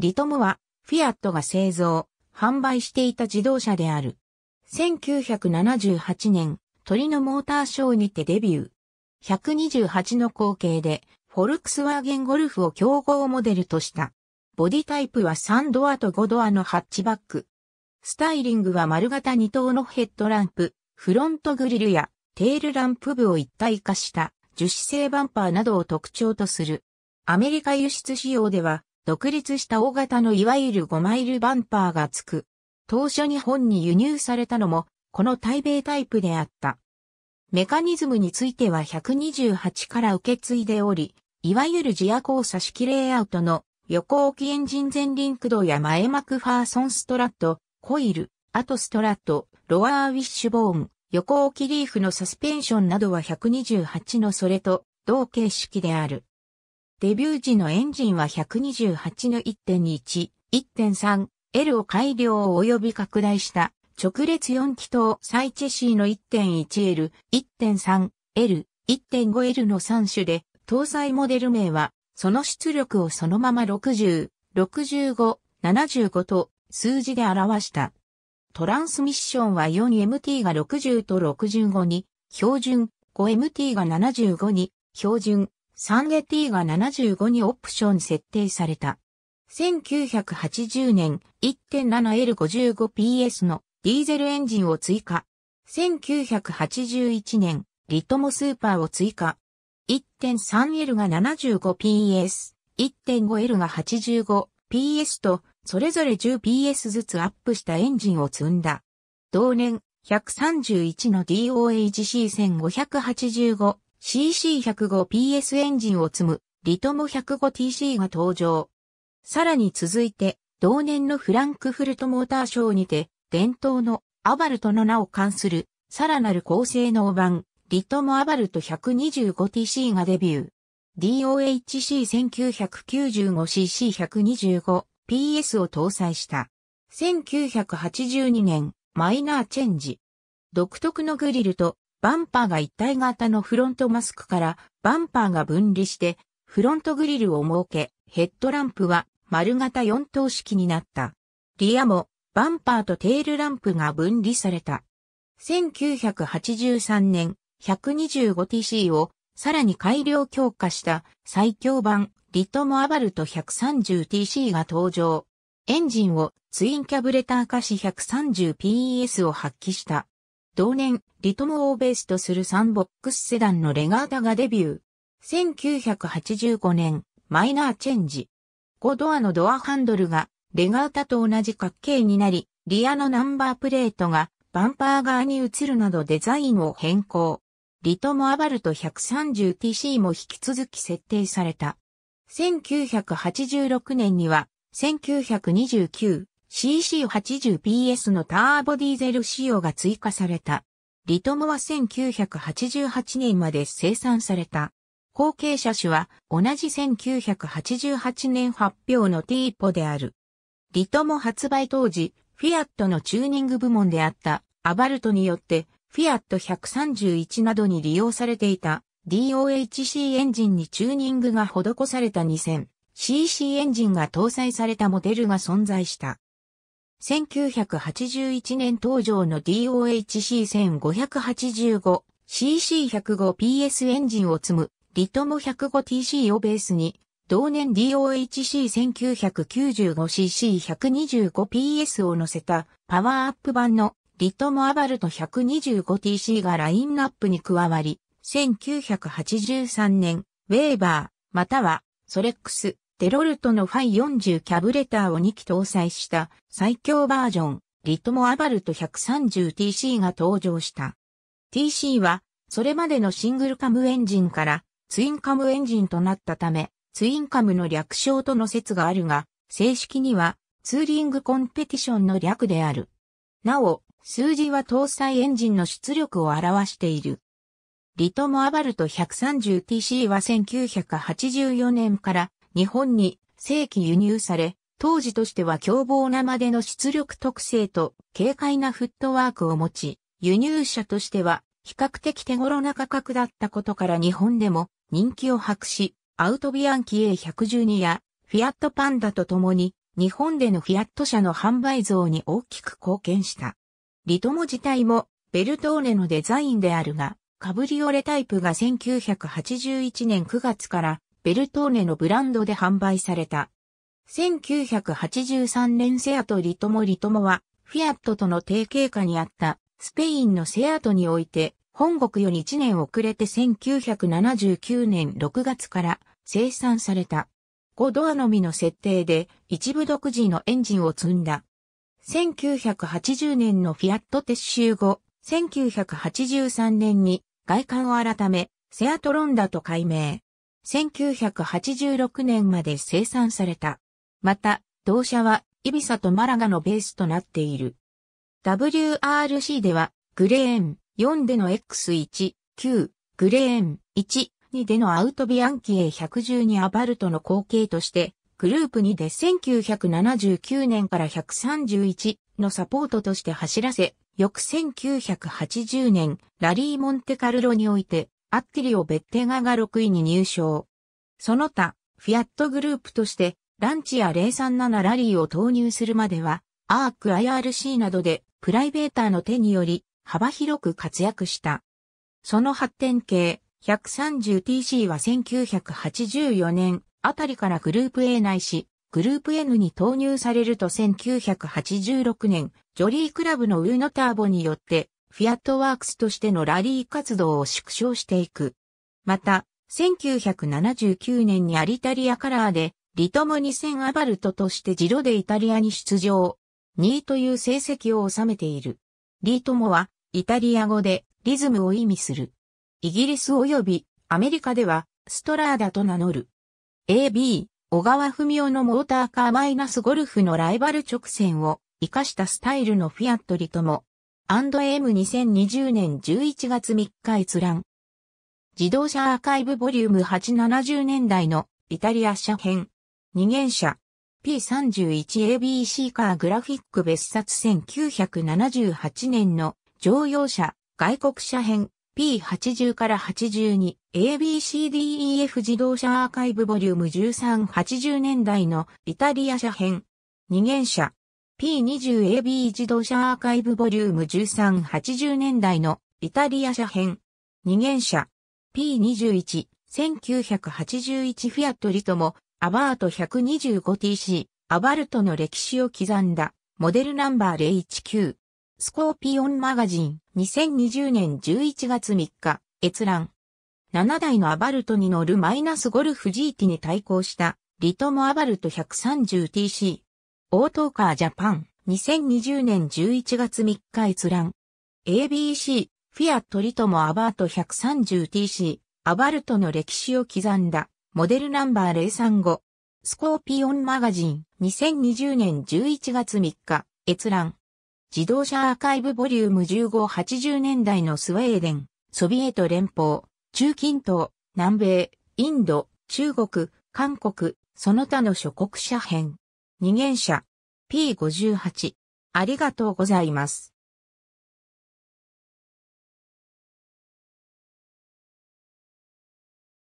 リトムは、フィアットが製造、販売していた自動車である。1978年、鳥のモーターショーにてデビュー。128の光景で、フォルクスワーゲンゴルフを競合モデルとした。ボディタイプは3ドアと5ドアのハッチバック。スタイリングは丸型2等のヘッドランプ、フロントグリルやテールランプ部を一体化した樹脂製バンパーなどを特徴とする。アメリカ輸出仕様では独立した大型のいわゆる5マイルバンパーが付く。当初日本に輸入されたのも、この対米タイプであった。メカニズムについては128から受け継いでおり、いわゆる自夜交差式レイアウトの横置きエンジン前輪駆動や前マクファーソンストラット、コイル、アトストラット、ロアーウィッシュボーン、横置きリーフのサスペンションなどは128のそれと同形式である。デビュー時のエンジンは128の1.1、1.3、L を改良及び拡大した直列4気筒サイチェシーの 1.1L、1.3L、1.5L の3種で、搭載モデル名は、その出力をそのまま60、65、75と数字で表した。トランスミッションは 4MT が60と65に、標準、5MT が75に、標準、3テ t が75にオプション設定された。1980年 1.7L55PS のディーゼルエンジンを追加。1981年リトモスーパーを追加。1.3L が 75PS、1.5L が 85PS とそれぞれ 10PS ずつアップしたエンジンを積んだ。同年131の DOHC1585 CC105PS エンジンを積むリトモ 105TC が登場。さらに続いて、同年のフランクフルトモーターショーにて、伝統のアバルトの名を冠する、さらなる高性能版、リトモアバルト 125TC がデビュー。DOHC1995cc125PS を搭載した。1982年、マイナーチェンジ。独特のグリルとバンパーが一体型のフロントマスクからバンパーが分離してフロントグリルを設け、ヘッドランプは丸型4等式になった。リアもバンパーとテールランプが分離された。1983年 125TC をさらに改良強化した最強版リトモアバルト 130TC が登場。エンジンをツインキャブレター化し 130PS を発揮した。同年、リトムをベースとするサンボックスセダンのレガータがデビュー。1985年、マイナーチェンジ。5ドアのドアハンドルが、レガータと同じ角形になり、リアのナンバープレートが、バンパー側に移るなどデザインを変更。リトムアバルト 130TC も引き続き設定された。1986年には、1929、CC80PS のターボディーゼル仕様が追加された。リトモは1988年まで生産された。後継車種は同じ1988年発表のティーポである。リトモ発売当時、フィアットのチューニング部門であったアバルトによってフィアット131などに利用されていた DOHC エンジンにチューニングが施された 2000cc エンジンが搭載されたモデルが存在した。1981年登場の DOHC1585CC105PS エンジンを積むリトモ 105TC をベースに、同年 DOHC1995cc125PS を乗せたパワーアップ版のリトモアバルト 125TC がラインナップに加わり、1983年、ウェーバー、またはソレックス、デロルトのファイ40キャブレターを2機搭載した最強バージョン、リトモアバルト 130TC が登場した。TC は、それまでのシングルカムエンジンからツインカムエンジンとなったため、ツインカムの略称との説があるが、正式にはツーリングコンペティションの略である。なお、数字は搭載エンジンの出力を表している。リトモアバルト 130TC は1984年から日本に正規輸入され、当時としては凶暴なまでの出力特性と軽快なフットワークを持ち、輸入車としては比較的手頃な価格だったことから日本でも人気を博し、アウトビアンキ A112 やフィアットパンダと共に日本でのフィアット車の販売増に大きく貢献した。リトモ自体もベルトーネのデザインであるが、カブリオレタイプが1981年9月からベルトーネのブランドで販売された。1983年セアトリトモリトモは、フィアットとの提携下にあったスペインのセアトにおいて、本国より1年遅れて1979年6月から生産された。5ドアのみの設定で一部独自のエンジンを積んだ。1980年のフィアット撤収後、1983年に外観を改め、セアトロンダと改名。1986年まで生産された。また、同社はイビサとマラガのベースとなっている。WRC では、グレーン4での X1、9、グレーン1、2でのアウトビアンキエ112アバルトの後継として、グループ2で1979年から131のサポートとして走らせ、翌1980年、ラリー・モンテカルロにおいて、アッティリオ・ベッテガが6位に入賞。その他、フィアットグループとして、ランチや037ラリーを投入するまでは、アーク IRC などで、プライベーターの手により、幅広く活躍した。その発展系、130TC は1984年あたりからグループ A 内し、グループ N に投入されると1986年、ジョリークラブのウーノターボによってフィアットワークスとしてのラリー活動を縮小していく。また、1979年にアリタリアカラーで、リトム2000アバルトとしてジロでイタリアに出場。2位という成績を収めている。リトモは、イタリア語でリズムを意味する。イギリス及びアメリカでは、ストラーダと名乗る。AB、小川文夫のモーターカーマイナスゴルフのライバル直線を活かしたスタイルのフィアットリトモ。&M2020 年11月3日閲覧。自動車アーカイブボリューム870年代のイタリア車編。二元車 P31ABC カーグラフィック別冊1978年の乗用車外国車編 P80 から 82ABCDEF 自動車アーカイブボリューム1380年代のイタリア車編。二元車 P20AB 自動車アーカイブボリューム1380年代のイタリア車編。二元車 P21、1981フィアットリトモ、アバート 125TC、アバルトの歴史を刻んだモデルナンバー019。スコーピオンマガジン2020年11月3日閲覧。7台のアバルトに乗るマイナスゴルフ GT に対抗したリトモアバルト 130TC。オートーカージャパン2020年11月3日閲覧 ABC フィアットリトモアバート 130TC アバルトの歴史を刻んだモデルナンバー035スコーピオンマガジン2020年11月3日閲覧自動車アーカイブボリューム1580年代のスウェーデン、ソビエト連邦、中近東、南米、インド、中国、韓国、その他の諸国者編。二元車 P58。ありがとうございます。